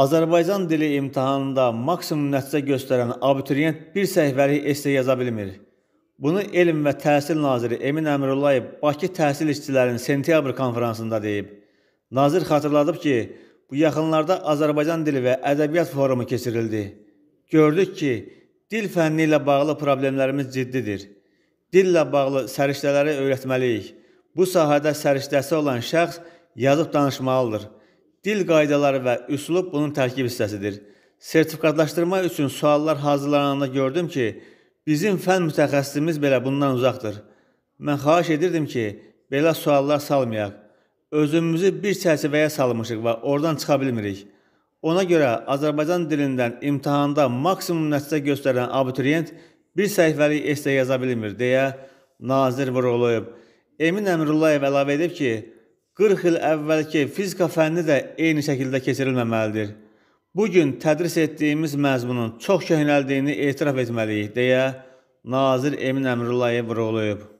Azərbaycan dili imtahanında maksimum nəticə göstərən abituriyent bir səhvəlik esse yaza bilmir. Bunu Elm və Təhsil naziri Emin Əmrullayev Bakı təhsil işçilərinin sentyabr konfransında deyib. Nazir xatırladıb ki, bu yaxınlarda Azərbaycan dili və ədəbiyyat forumu keçirildi. Gördük ki, dil fənni ilə bağlı problemlərimiz ciddidir. Dillə bağlı səriştələri öyrətməliyik. Bu sahədə səriştəsi olan şəxs yazıb danışmalıdır. Dil qaydaları və üslub bunun tərkib hissəsidir. Sertifikatlaşdırma üçün suallar hazırlananda gördüm ki, bizim fən mütəxəssisimiz belə bundan uzaqdır. Mən xahiş edirdim ki, belə suallar salmayaq. Özümüzü bir çərçivəyə salmışıq və oradan çıxa bilmirik. Ona görə Azərbaycan dilindən imtahanda maksimum nəticə göstərən abituriyent bir səhifəlik esse yaza bilmir deyə Nazir Vuruloyev Emin Əmrullayev əlavə edib ki, 40 il əvvəlki fizika fənni də eyni şəkildə keçirilməməlidir. Bu gün tədris etdiyimiz məzmunun çox köhnəldiyini etiraf etməliyik deyə Nazir Emin Əmrullayev vurğulayıb.